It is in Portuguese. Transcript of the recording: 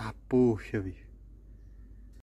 Tá, poxa, bicho.